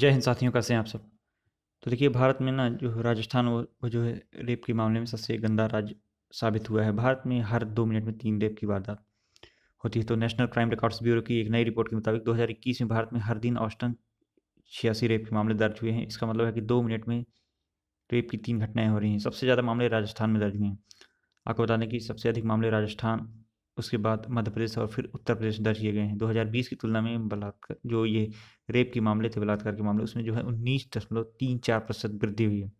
जय हिंद साथियों कैसे हैं आप सब तो देखिए भारत में ना जो राजस्थान वो, वो जो है रेप के मामले में सबसे गंदा राज्य साबित हुआ है भारत में हर दो मिनट में तीन रेप की वारदात होती है तो नेशनल क्राइम रिकॉर्ड्स ब्यूरो की एक नई रिपोर्ट के मुताबिक 2021 में भारत में हर दिन औसतन छियासी रेप के मामले दर्ज हुए हैं इसका मतलब है कि दो मिनट में रेप की तीन घटनाएँ हो रही हैं सबसे ज़्यादा मामले राजस्थान में दर्ज हुए हैं आपको बता दें कि सबसे अधिक मामले राजस्थान उसके बाद मध्य प्रदेश और फिर उत्तर प्रदेश दर्ज किए गए हैं 2020 की तुलना में बलात्कार जो ये रेप के मामले थे बलात्कार के मामले उसमें जो है उन्नीस दशमलव तीन चार प्रतिशत वृद्धि हुई है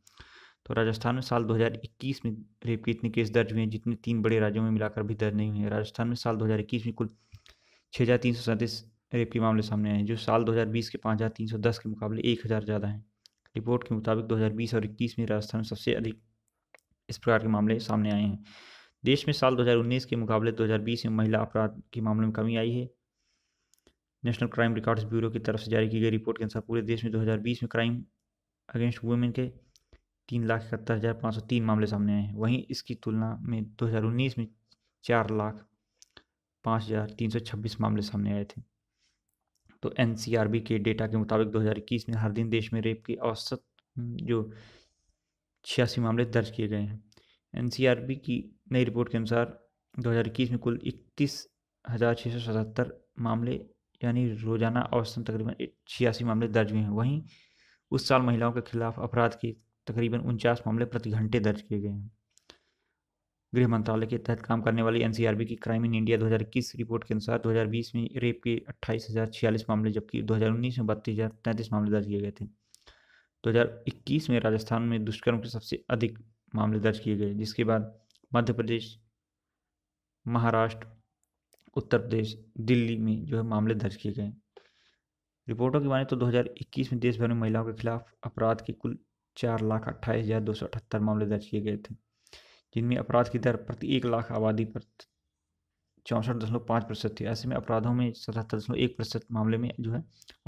तो राजस्थान में साल 2021 में रेप के इतने केस दर्ज हुए हैं जितने तीन बड़े राज्यों में मिलाकर भी दर्ज नहीं हुए हैं राजस्थान में साल 2021 में कुल छः हज़ार तीन सौ सैंतीस रेप के मामले सामने आए हैं जो साल 2020 के पाँच हज़ार तीन सौ दस के मुकाबले एक हज़ार ज़्यादा हैं रिपोर्ट के मुताबिक 2020 और 21 में राजस्थान में सबसे अधिक इस प्रकार के मामले सामने आए हैं देश में साल 2019 के मुकाबले 2020 में महिला अपराध के मामलों में कमी आई है नेशनल क्राइम रिकॉर्ड्स ब्यूरो की तरफ से जारी की गई रिपोर्ट के अनुसार पूरे देश में 2020 में क्राइम अगेंस्ट वुमेन के तीन लाख इकहत्तर हज़ार पाँच सौ तीन मामले सामने आए हैं वहीं इसकी तुलना में 2019 में चार लाख पाँच हज़ार तीन सौ छब्बीस मामले सामने आए थे तो एन के डेटा के मुताबिक 2021 में हर दिन देश में रेप के औसत जो छियासी मामले दर्ज किए गए हैं एन की नई रिपोर्ट के अनुसार 2021 में कुल इकतीस हज़ार छः सौ सतहत्तर मामले यानी रोजाना औसतन तकरीबन छियासी मामले दर्ज हुए हैं वहीं उस साल महिलाओं के खिलाफ अपराध के तकरीबन उनचास मामले प्रति घंटे दर्ज किए गए हैं गृह मंत्रालय के तहत काम करने वाली एनसीआरबी की क्राइम इन इंडिया 2021 रिपोर्ट के अनुसार 2020 में रेप के अट्ठाईस हज़ार छियालीस मामले जबकि 2019 में बत्तीस हज़ार तैंतीस मामले दर्ज किए गए थे 2021 में राजस्थान में दुष्कर्म के सबसे अधिक मामले दर्ज किए गए जिसके बाद मध्य प्रदेश महाराष्ट्र उत्तर प्रदेश दिल्ली में जो है मामले दर्ज किए गए रिपोर्टों की माने तो 2021 में देश भर में महिलाओं के खिलाफ अपराध के कुल चार लाख अट्ठाईस हज़ार दो सौ अठहत्तर मामले दर्ज किए गए थे जिनमें अपराध की दर प्रति एक लाख आबादी पर चौंसठ दशमलव पाँच प्रतिशत थी ऐसे में अपराधों में सतहत्तर दशमलव एक प्रतिशत मामले में जो है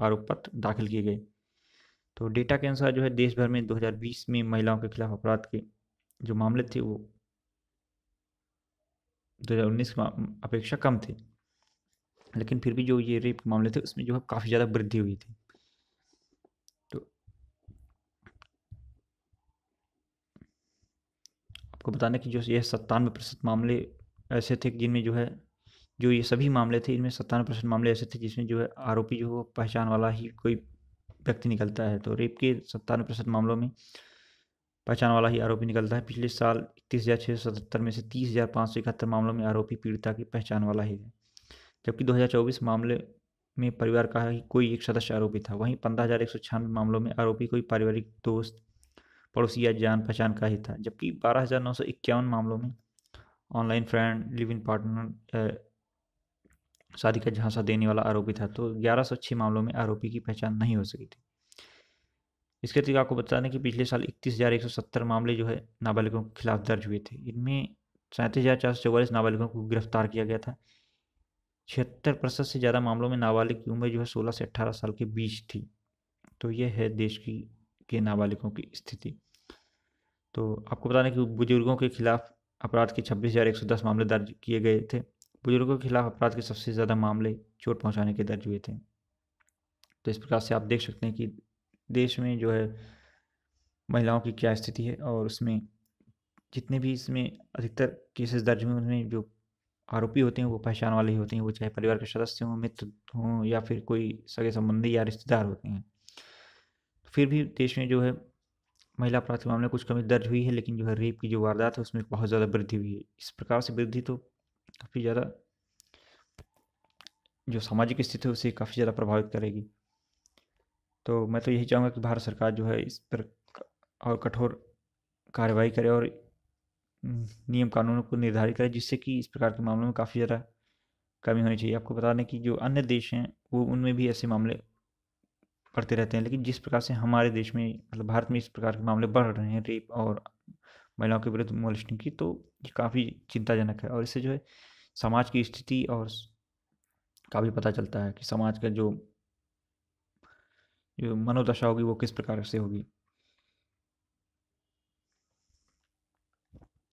आरोप पत्र दाखिल किए गए तो डेटा के अनुसार जो है देश भर में 2020 में महिलाओं के खिलाफ अपराध के जो मामले थे वो 2019 की अपेक्षा कम थे लेकिन फिर भी जो ये रेप मामले थे उसमें जो है काफ़ी ज़्यादा वृद्धि हुई थी तो आपको बताना कि जो यह सत्तानवे प्रतिशत मामले ऐसे थे जिनमें जो है जो ये सभी मामले थे इनमें सत्तानवे प्रतिशत मामले ऐसे थे जिसमें जो है आरोपी जो पहचान वाला ही कोई व्यक्ति निकलता है तो रेप के सत्तानवे प्रतिशत मामलों में पहचान वाला ही आरोपी निकलता है पिछले साल इकतीस हज़ार छः सौ सतहत्तर में से तीस हज़ार पाँच सौ इकहत्तर मामलों में आरोपी पीड़िता की पहचान वाला ही है जबकि 2024 मामले में परिवार का ही कोई एक सदस्य आरोपी था वहीं पंद्रह हज़ार एक सौ छियानवे मामलों में आरोपी कोई पारिवारिक दोस्त पड़ोसी या जान पहचान का ही था जबकि बारह हज़ार नौ सौ इक्यावन मामलों में online friend live in partner शादी का झांसा देने वाला आरोपी था तो ग्यारह सौ छः मामलों में आरोपी की पहचान नहीं हो सकी थी इसके अतिरिक्त आपको बता दें कि पिछले साल इकतीस मामले जो है नाबालिगों के खिलाफ दर्ज हुए थे इनमें सैंतीस हज़ार चार सौ चौवालीस नाबालिगों को गिरफ्तार किया गया था छिहत्तर प्रतिशत से ज़्यादा मामलों में नाबालिग की उम्र जो है सोलह से अट्ठारह साल के बीच थी तो ये है देश की के नाबालिगों की स्थिति तो आपको बता दें कि बुजुर्गों के खिलाफ अपराध के छब्बीस हज़ार एक सौ दस मामले दर्ज किए गए थे बुजुर्गों के खिलाफ अपराध के सबसे ज़्यादा मामले चोट पहुंचाने के दर्ज हुए थे तो इस प्रकार से आप देख सकते हैं कि देश में जो है महिलाओं की क्या स्थिति है और उसमें जितने भी इसमें अधिकतर केसेस दर्ज हुए उनमें जो आरोपी होते हैं वो पहचान वाले ही होते हैं वो चाहे परिवार के सदस्य हों मित्र हों या फिर कोई सगे संबंधी या रिश्तेदार होते हैं तो फिर भी देश में जो है महिला अपराध के मामले में कुछ कमी दर्ज हुई है लेकिन जो है रेप की जो वारदात है उसमें बहुत ज़्यादा वृद्धि हुई है इस प्रकार से वृद्धि तो काफ़ी ज़्यादा जो सामाजिक स्थिति है उसे काफ़ी ज़्यादा प्रभावित करेगी तो मैं तो यही चाहूँगा कि भारत सरकार जो है इस पर और कठोर कार्रवाई करे और नियम कानूनों को निर्धारित करे जिससे कि इस प्रकार के मामलों में काफ़ी ज़्यादा कमी होनी चाहिए आपको बता दें कि जो अन्य देश हैं वो उनमें भी ऐसे मामले बढ़ते रहते हैं लेकिन जिस प्रकार से हमारे देश में मतलब भारत में इस प्रकार के मामले बढ़ रहे हैं रेप और महिलाओं के विरुद्ध मोलिस्टिंग की तो ये काफ़ी चिंताजनक है और इससे जो है समाज की स्थिति और काफ़ी पता चलता है कि समाज का जो जो मनोदशा होगी वो किस प्रकार से होगी